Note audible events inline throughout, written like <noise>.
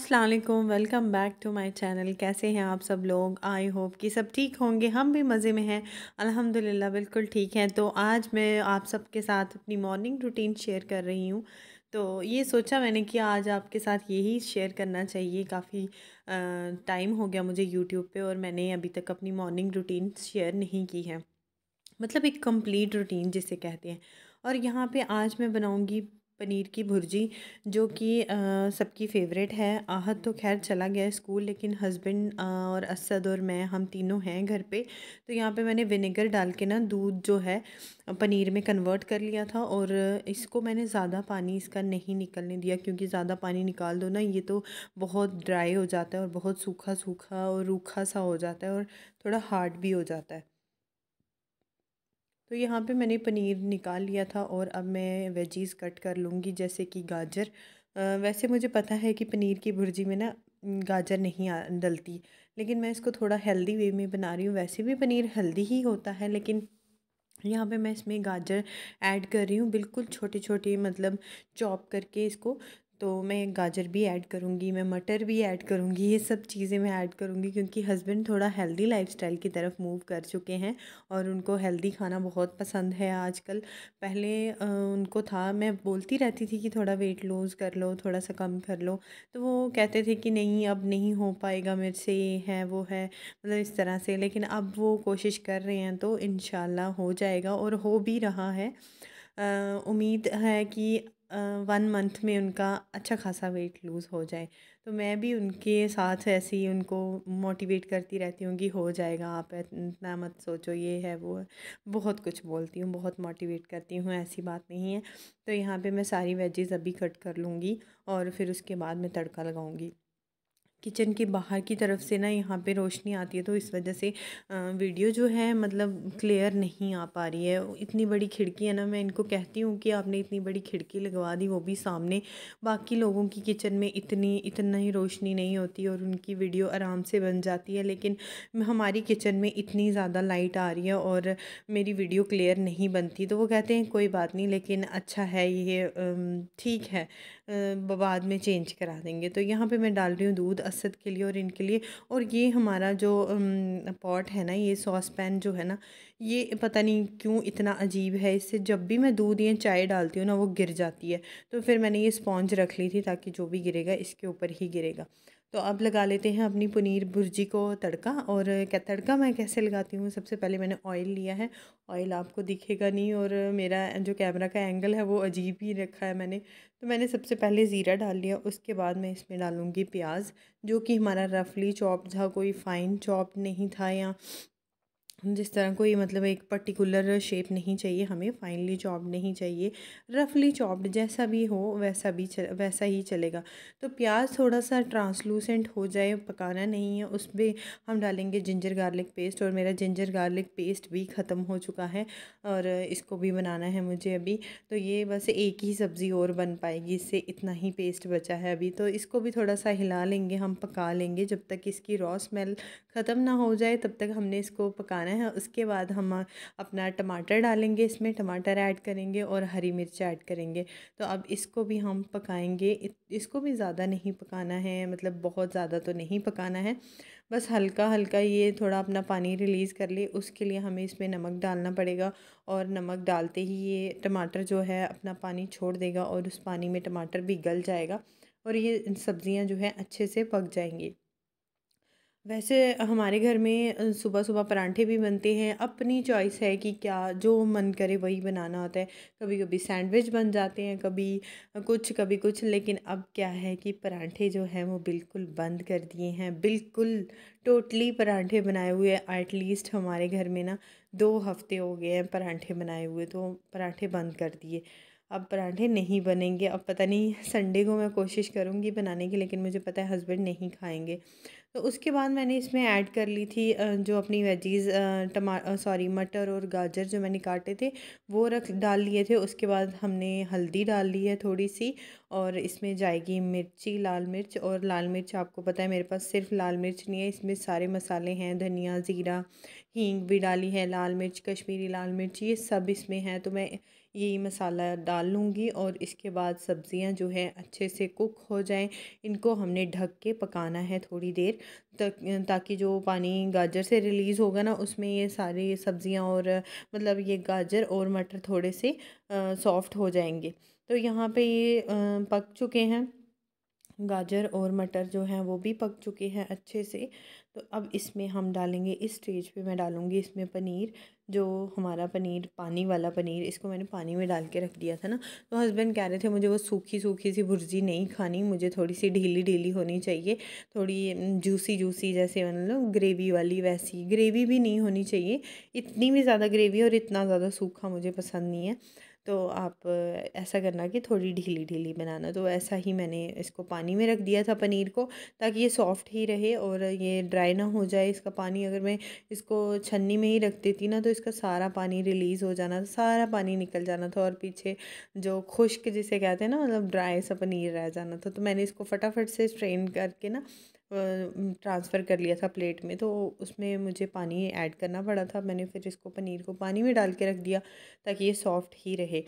असलकुम welcome back to my channel कैसे हैं आप सब लोग आई होप कि सब ठीक होंगे हम भी मज़े में हैं अल्हम्दुलिल्लाह बिल्कुल ठीक हैं तो आज मैं आप सबके साथ अपनी मॉर्निंग रूटीन शेयर कर रही हूँ तो ये सोचा मैंने कि आज आपके साथ यही शेयर करना चाहिए काफ़ी टाइम हो गया मुझे यूट्यूब पे और मैंने अभी तक अपनी मॉर्निंग रूटीन शेयर नहीं की है मतलब एक कंप्लीट रूटीन जिसे कहते हैं और यहाँ पे आज मैं बनाऊँगी पनीर की भुर्जी जो कि सबकी फेवरेट है आहत तो खैर चला गया स्कूल लेकिन हस्बैंड और असद और मैं हम तीनों हैं घर पे तो यहाँ पे मैंने विनेगर डाल के ना दूध जो है पनीर में कन्वर्ट कर लिया था और इसको मैंने ज़्यादा पानी इसका नहीं निकलने दिया क्योंकि ज़्यादा पानी निकाल दो ना ये तो बहुत ड्राई हो जाता है और बहुत सूखा सूखा और रूखा सा हो जाता है और थोड़ा हार्ड भी हो जाता है तो यहाँ पे मैंने पनीर निकाल लिया था और अब मैं वेजीज़ कट कर लूँगी जैसे कि गाजर वैसे मुझे पता है कि पनीर की भुर्जी में ना गाजर नहीं डलती लेकिन मैं इसको थोड़ा हेल्दी वे में बना रही हूँ वैसे भी पनीर हेल्दी ही होता है लेकिन यहाँ पे मैं इसमें गाजर ऐड कर रही हूँ बिल्कुल छोटे छोटे मतलब चॉप करके इसको तो मैं गाजर भी ऐड करूँगी मैं मटर भी ऐड करूँगी ये सब चीज़ें मैं ऐड करूँगी क्योंकि हस्बैंड थोड़ा हेल्दी लाइफस्टाइल की तरफ मूव कर चुके हैं और उनको हेल्दी खाना बहुत पसंद है आजकल पहले उनको था मैं बोलती रहती थी कि थोड़ा वेट लूज़ कर लो थोड़ा सा कम कर लो तो वो कहते थे कि नहीं अब नहीं हो पाएगा मेरे से ये है वो है मतलब इस तरह से लेकिन अब वो कोशिश कर रहे हैं तो इन हो जाएगा और हो भी रहा है उम्मीद है कि वन मंथ में उनका अच्छा खासा वेट लूज़ हो जाए तो मैं भी उनके साथ ऐसे ही उनको मोटिवेट करती रहती हूँ कि हो जाएगा आप इतना मत सोचो ये है वो है बहुत कुछ बोलती हूँ बहुत मोटिवेट करती हूँ ऐसी बात नहीं है तो यहाँ पे मैं सारी वेजेज़ अभी कट कर लूँगी और फिर उसके बाद मैं तड़का लगाऊँगी किचन के बाहर की तरफ से ना यहाँ पे रोशनी आती है तो इस वजह से वीडियो जो है मतलब क्लियर नहीं आ पा रही है इतनी बड़ी खिड़की है ना मैं इनको कहती हूँ कि आपने इतनी बड़ी खिड़की लगवा दी वो भी सामने बाकी लोगों की किचन में इतनी इतना ही रोशनी नहीं होती और उनकी वीडियो आराम से बन जाती है लेकिन हमारी किचन में इतनी ज़्यादा लाइट आ रही है और मेरी वीडियो क्लियर नहीं बनती तो वो कहते हैं कोई बात नहीं लेकिन अच्छा है ये ठीक है बाद में चेंज करा देंगे तो यहाँ पे मैं डाल रही हूँ दूध असद के लिए और इनके लिए और ये हमारा जो पॉट है ना ये सॉस पैन जो है ना ये पता नहीं क्यों इतना अजीब है इससे जब भी मैं दूध या चाय डालती हूँ ना वो गिर जाती है तो फिर मैंने ये स्पॉन्ज रख ली थी ताकि जो भी गिरेगा इसके ऊपर ही गिरेगा तो अब लगा लेते हैं अपनी पनीर भुर्जी को तड़का और क्या तड़का मैं कैसे लगाती हूँ सबसे पहले मैंने ऑयल लिया है ऑयल आपको दिखेगा नहीं और मेरा जो कैमरा का एंगल है वो अजीब ही रखा है मैंने तो मैंने सबसे पहले ज़ीरा डाल लिया उसके बाद मैं इसमें डालूँगी प्याज जो कि हमारा रफली चॉप था कोई फ़ाइन चॉप नहीं था या जिस तरह कोई मतलब एक पर्टिकुलर शेप नहीं चाहिए हमें फाइनली चॉप्ड नहीं चाहिए रफली चॉप्ड जैसा भी हो वैसा भी चल, वैसा ही चलेगा तो प्याज थोड़ा सा ट्रांसलूसेंट हो जाए पकाना नहीं है उस पर हम डालेंगे जिंजर गार्लिक पेस्ट और मेरा जिंजर गार्लिक पेस्ट भी ख़त्म हो चुका है और इसको भी बनाना है मुझे अभी तो ये बस एक ही सब्ज़ी और बन पाएगी इससे इतना ही पेस्ट बचा है अभी तो इसको भी थोड़ा सा हिला लेंगे हम पका लेंगे जब तक इसकी रॉ स्मेल ख़त्म ना हो जाए तब तक हमने इसको पकाना बनाना है उसके बाद हम अपना टमाटर डालेंगे इसमें टमाटर ऐड करेंगे और हरी मिर्च ऐड करेंगे तो अब इसको भी हम पकाएंगे इसको भी ज़्यादा नहीं पकाना है मतलब बहुत ज़्यादा तो नहीं पकाना है बस हल्का हल्का ये थोड़ा अपना पानी रिलीज़ कर ले उसके लिए हमें इसमें नमक डालना पड़ेगा और नमक डालते ही ये टमाटर जो है अपना पानी छोड़ देगा और उस पानी में टमाटर भी गल जाएगा और ये सब्ज़ियाँ जो है अच्छे से पक जाएंगी वैसे हमारे घर में सुबह सुबह परांठे भी बनते हैं अपनी चॉइस है कि क्या जो मन करे वही बनाना होता है कभी कभी सैंडविच बन जाते हैं कभी कुछ कभी कुछ लेकिन अब क्या है कि परांठे जो हैं वो बिल्कुल बंद कर दिए हैं बिल्कुल टोटली परांठे बनाए हुए एटलीस्ट हमारे घर में ना दो हफ्ते हो गए हैं परांठे बनाए हुए तो परांठे बंद कर दिए अब पराठे नहीं बनेंगे अब पता नहीं संडे को मैं कोशिश करूँगी बनाने की लेकिन मुझे पता है हस्बैंड नहीं खाएंगे तो उसके बाद मैंने इसमें ऐड कर ली थी जो अपनी वेजीज़ टमा सॉरी मटर और गाजर जो मैंने काटे थे वो रख डाल लिए थे उसके बाद हमने हल्दी डाल ली है थोड़ी सी और इसमें जाएगी मिर्ची लाल मिर्च और लाल मिर्च आपको पता है मेरे पास सिर्फ लाल मिर्च नहीं है इसमें सारे मसाले हैं धनिया ज़ीरा हींग भी डाली है लाल मिर्च कश्मीरी लाल मिर्च ये सब इसमें है तो मैं यही मसाला डाल लूँगी और इसके बाद सब्ज़ियाँ जो है अच्छे से कुक हो जाएं इनको हमने ढक के पकाना है थोड़ी देर तक ताकि जो पानी गाजर से रिलीज़ होगा ना उसमें ये सारी सब्ज़ियाँ और मतलब ये गाजर और मटर थोड़े से सॉफ़्ट हो जाएंगे तो यहाँ पे ये पक चुके हैं गाजर और मटर जो हैं वो भी पक चुके हैं अच्छे से तो अब इसमें हम डालेंगे इस स्टेज पे मैं डालूँगी इसमें पनीर जो हमारा पनीर पानी वाला पनीर इसको मैंने पानी में डाल के रख दिया था ना तो हस्बैंड कह रहे थे मुझे वो सूखी सूखी सी भुर्जी नहीं खानी मुझे थोड़ी सी ढीली ढीली होनी चाहिए थोड़ी जूसी जूसी जैसे मतलब ग्रेवी वाली वैसी ग्रेवी भी नहीं होनी चाहिए इतनी भी ज़्यादा ग्रेवी और इतना ज़्यादा सूखा मुझे पसंद नहीं है तो आप ऐसा करना कि थोड़ी ढीली ढीली बनाना तो ऐसा ही मैंने इसको पानी में रख दिया था पनीर को ताकि ये सॉफ्ट ही रहे और ये ड्राई ना हो जाए इसका पानी अगर मैं इसको छन्नी में ही रख देती ना तो इसका सारा पानी रिलीज़ हो जाना था सारा पानी निकल जाना था और पीछे जो खुश्क जिसे कहते हैं ना मतलब ड्राई सा पनीर रह जाना था तो मैंने इसको फटाफट से स्ट्रेन करके ना ट्रांसफ़र कर लिया था प्लेट में तो उसमें मुझे पानी ऐड करना पड़ा था मैंने फिर इसको पनीर को पानी में डाल के रख दिया ताकि ये सॉफ़्ट ही रहे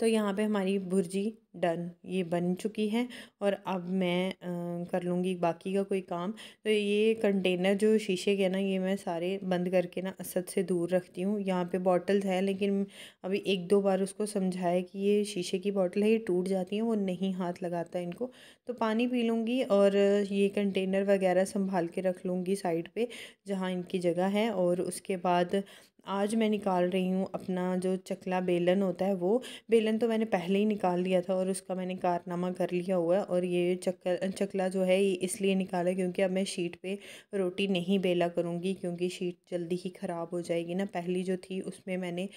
तो यहाँ पे हमारी भुर्जी डन ये बन चुकी है और अब मैं आ, कर लूँगी बाकी का कोई काम तो ये कंटेनर जो शीशे के ना ये मैं सारे बंद करके ना असद से दूर रखती हूँ यहाँ पे बॉटल्स है लेकिन अभी एक दो बार उसको समझाया कि ये शीशे की बॉटल है ये टूट जाती है वो नहीं हाथ लगाता इनको तो पानी पी लूँगी और ये कंटेनर वगैरह संभाल के रख लूँगी साइड पर जहाँ इनकी जगह है और उसके बाद आज मैं निकाल रही हूँ अपना जो चकला बेलन होता है वो बेलन तो मैंने पहले ही निकाल लिया था और उसका मैंने कारनामा कर लिया हुआ है और ये चक चकला जो है ये इसलिए निकाला क्योंकि अब मैं शीट पे रोटी नहीं बेला करूँगी क्योंकि शीट जल्दी ही ख़राब हो जाएगी ना पहली जो थी उसमें मैंने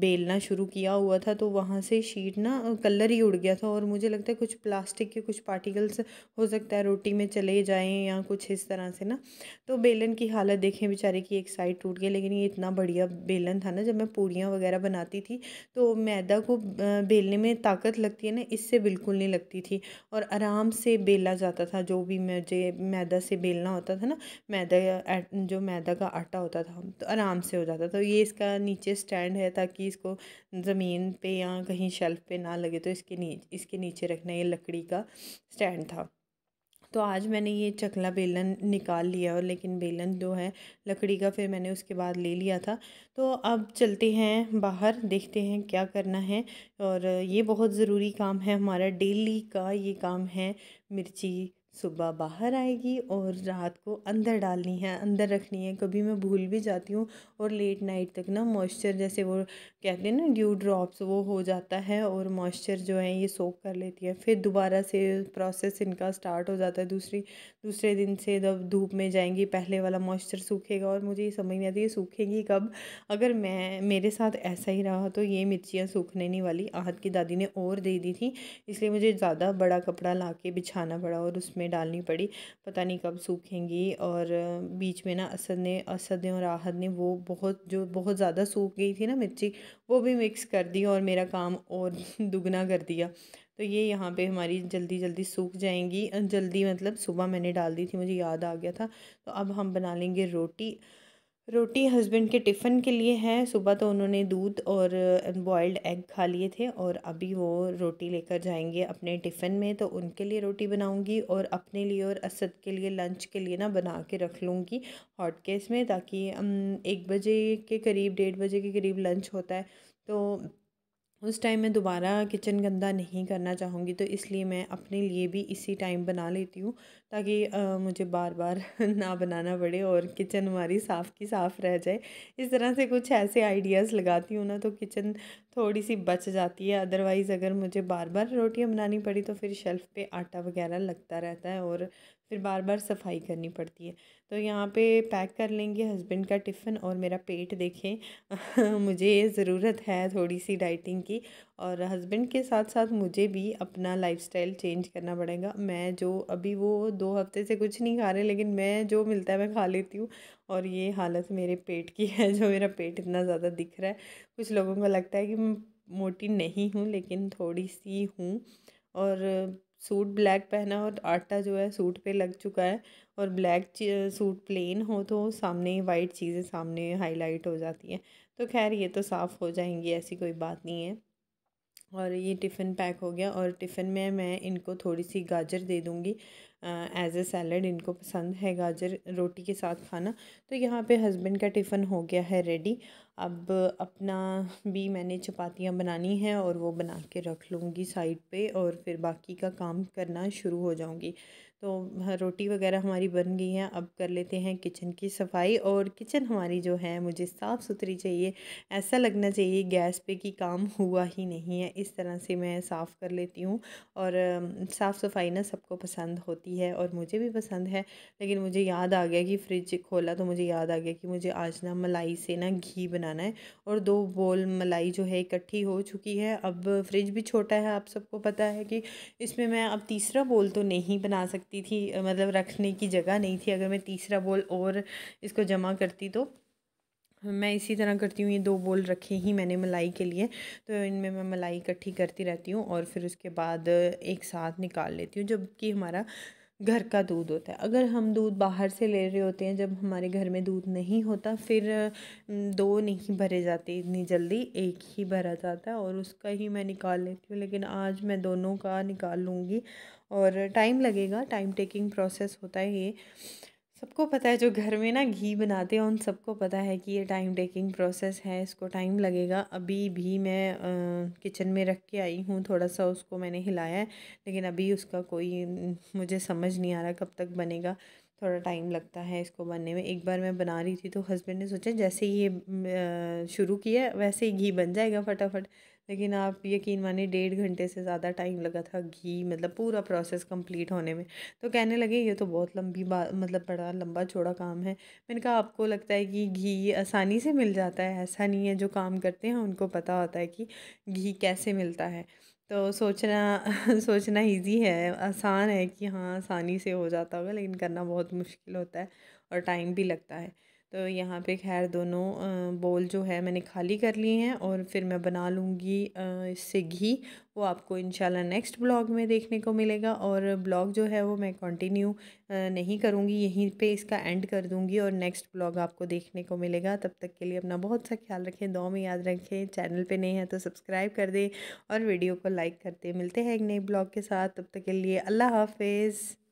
बेलना शुरू किया हुआ था तो वहाँ से शीट ना कलर ही उड़ गया था और मुझे लगता है कुछ प्लास्टिक के कुछ पार्टिकल्स हो सकता है रोटी में चले जाएँ या कुछ इस तरह से ना तो बेलन की हालत देखें बेचारे की एक साइड टूट गया लेकिन ये इतना बढ़िया बेलन था ना जब मैं पूड़ियाँ वगैरह बनाती थी तो मैदा को बेलने में ताकत लगती है ना इससे बिल्कुल नहीं लगती थी और आराम से बेला जाता था जो भी मुझे मैदा से बेलना होता था ना मैदा जो मैदा का आटा होता था तो आराम से हो जाता था तो ये इसका नीचे स्टैंड है ताकि इसको ज़मीन पर या कहीं शेल्फ पे ना लगे तो इसके नीचे इसके नीचे रखना ये लकड़ी का स्टैंड था तो आज मैंने ये चकला बेलन निकाल लिया और लेकिन बेलन जो है लकड़ी का फिर मैंने उसके बाद ले लिया था तो अब चलते हैं बाहर देखते हैं क्या करना है और ये बहुत ज़रूरी काम है हमारा डेली का ये काम है मिर्ची सुबह बाहर आएगी और रात को अंदर डालनी है अंदर रखनी है कभी मैं भूल भी जाती हूँ और लेट नाइट तक ना मॉइस्चर जैसे वो कहते हैं ना ड्यू ड्रॉप्स वो हो जाता है और मॉइस्चर जो है ये सोख कर लेती है फिर दोबारा से प्रोसेस इनका स्टार्ट हो जाता है दूसरी दूसरे दिन से जब धूप में जाएंगी पहले वाला मॉइस्चर सूखेगा और मुझे ये समझ नहीं आती ये सूखेगी कब अगर मैं मेरे साथ ऐसा ही रहा तो ये मिर्चियाँ सूखने नहीं वाली आहत की दादी ने और दे दी थी इसलिए मुझे ज़्यादा बड़ा कपड़ा ला के बिछाना पड़ा और उसमें में डालनी पड़ी पता नहीं कब सूखेंगी और बीच में ना असद ने असद ने और आहद ने वो बहुत जो बहुत ज़्यादा सूख गई थी ना मिर्ची वो भी मिक्स कर दी और मेरा काम और <laughs> दुगना कर दिया तो ये यहाँ पे हमारी जल्दी जल्दी सूख जाएंगी जल्दी मतलब सुबह मैंने डाल दी थी मुझे याद आ गया था तो अब हम बना लेंगे रोटी रोटी हस्बैंड के टिफ़िन के लिए है सुबह तो उन्होंने दूध और बॉयल्ड एग खा लिए थे और अभी वो रोटी लेकर जाएंगे अपने टिफ़िन में तो उनके लिए रोटी बनाऊंगी और अपने लिए और असद के लिए लंच के लिए ना बना के रख लूँगी हॉट केस में ताकि एक बजे के करीब डेढ़ बजे के करीब लंच होता है तो उस टाइम मैं दोबारा किचन गंदा नहीं करना चाहूँगी तो इसलिए मैं अपने लिए भी इसी टाइम बना लेती हूँ ताकि आ, मुझे बार बार <laughs> ना बनाना पड़े और किचन हमारी साफ़ की साफ़ रह जाए इस तरह से कुछ ऐसे आइडियाज़ लगाती हूँ ना तो किचन थोड़ी सी बच जाती है अदरवाइज़ अगर मुझे बार बार रोटियाँ बनानी पड़ी तो फिर शेल्फ़ पे आटा वगैरह लगता रहता है और फिर बार बार सफाई करनी पड़ती है तो यहाँ पे पैक कर लेंगे हस्बैंड का टिफ़िन और मेरा पेट देखें <laughs> मुझे ज़रूरत है थोड़ी सी डाइटिंग की और हस्बैंड के साथ साथ मुझे भी अपना लाइफस्टाइल चेंज करना पड़ेगा मैं जो अभी वो दो हफ्ते से कुछ नहीं खा रहे लेकिन मैं जो मिलता है मैं खा लेती हूँ और ये हालत मेरे पेट की है जो मेरा पेट इतना ज़्यादा दिख रहा है कुछ लोगों को लगता है कि मैं मोटी नहीं हूँ लेकिन थोड़ी सी हूँ और सूट ब्लैक पहना और आटा जो है सूट पे लग चुका है और ब्लैक सूट प्लेन हो तो सामने वाइट चीज़ें सामने हाईलाइट हो जाती हैं तो खैर ये तो साफ़ हो जाएंगी ऐसी कोई बात नहीं है और ये टिफ़िन पैक हो गया और टिफ़िन में मैं इनको थोड़ी सी गाजर दे दूँगी एज ए सैलड इनको पसंद है गाजर रोटी के साथ खाना तो यहाँ पे हस्बैंड का टिफ़िन हो गया है रेडी अब अपना भी मैंने चपातियाँ बनानी हैं और वो बना के रख लूँगी साइड पे और फिर बाकी का काम करना शुरू हो जाऊँगी तो रोटी वगैरह हमारी बन गई है अब कर लेते हैं किचन की सफाई और किचन हमारी जो है मुझे साफ़ सुथरी चाहिए ऐसा लगना चाहिए गैस पे कि काम हुआ ही नहीं है इस तरह से मैं साफ़ कर लेती हूँ और साफ़ सफाई ना सबको पसंद होती है और मुझे भी पसंद है लेकिन मुझे याद आ गया कि फ्रिज खोला तो मुझे याद आ गया कि मुझे आज ना मलाई से ना घी बनाना है और दो बोल मलाई जो है इकट्ठी हो चुकी है अब फ्रिज भी छोटा है आप सबको पता है कि इसमें मैं अब तीसरा बोल तो नहीं बना सकती सकती थी मतलब रखने की जगह नहीं थी अगर मैं तीसरा बॉल और इसको जमा करती तो मैं इसी तरह करती हूँ ये दो बोल रखे ही मैंने मलाई के लिए तो इनमें मैं मलाई इकट्ठी करती रहती हूँ और फिर उसके बाद एक साथ निकाल लेती हूँ जबकि हमारा घर का दूध होता है अगर हम दूध बाहर से ले रहे होते हैं जब हमारे घर में दूध नहीं होता फिर दो नहीं भरे जाते इतनी जल्दी एक ही भरा जाता है और उसका ही मैं निकाल लेती हूँ लेकिन आज मैं दोनों का निकाल लूँगी और टाइम लगेगा टाइम टेकिंग प्रोसेस होता है ये सबको पता है जो घर में ना घी बनाते हैं उन सबको पता है कि ये टाइम टेकिंग प्रोसेस है इसको टाइम लगेगा अभी भी मैं किचन में रख के आई हूँ थोड़ा सा उसको मैंने हिलाया है लेकिन अभी उसका कोई मुझे समझ नहीं आ रहा कब तक बनेगा थोड़ा टाइम लगता है इसको बनने में एक बार मैं बना रही थी तो हस्बैंड ने सोचा जैसे ही ये शुरू किया वैसे ही घी बन जाएगा फटाफट लेकिन आप यकीन मानिए डेढ़ घंटे से ज़्यादा टाइम लगा था घी मतलब पूरा प्रोसेस कंप्लीट होने में तो कहने लगे ये तो बहुत लंबी बात मतलब बड़ा लंबा चौड़ा काम है मैंने कहा आपको लगता है कि घी आसानी से मिल जाता है ऐसा नहीं है जो काम करते हैं उनको पता होता है कि घी कैसे मिलता है तो सोचना <laughs> सोचना ईज़ी है आसान है कि हाँ आसानी से हो जाता होगा लेकिन करना बहुत मुश्किल होता है और टाइम भी लगता है तो यहाँ पे खैर दोनों बोल जो है मैंने खाली कर लिए हैं और फिर मैं बना लूँगी इससे घी वो आपको इंशाल्लाह नेक्स्ट ब्लॉग में देखने को मिलेगा और ब्लॉग जो है वो मैं कंटिन्यू नहीं करूँगी यहीं पे इसका एंड कर दूँगी और नेक्स्ट ब्लॉग आपको देखने को मिलेगा तब तक के लिए अपना बहुत सा ख्याल रखें दो में याद रखें चैनल पर नए हैं तो सब्सक्राइब कर दें और वीडियो को लाइक करते मिलते हैं एक नए ब्लॉग के साथ तब तक के लिए अल्लाह हाफिज़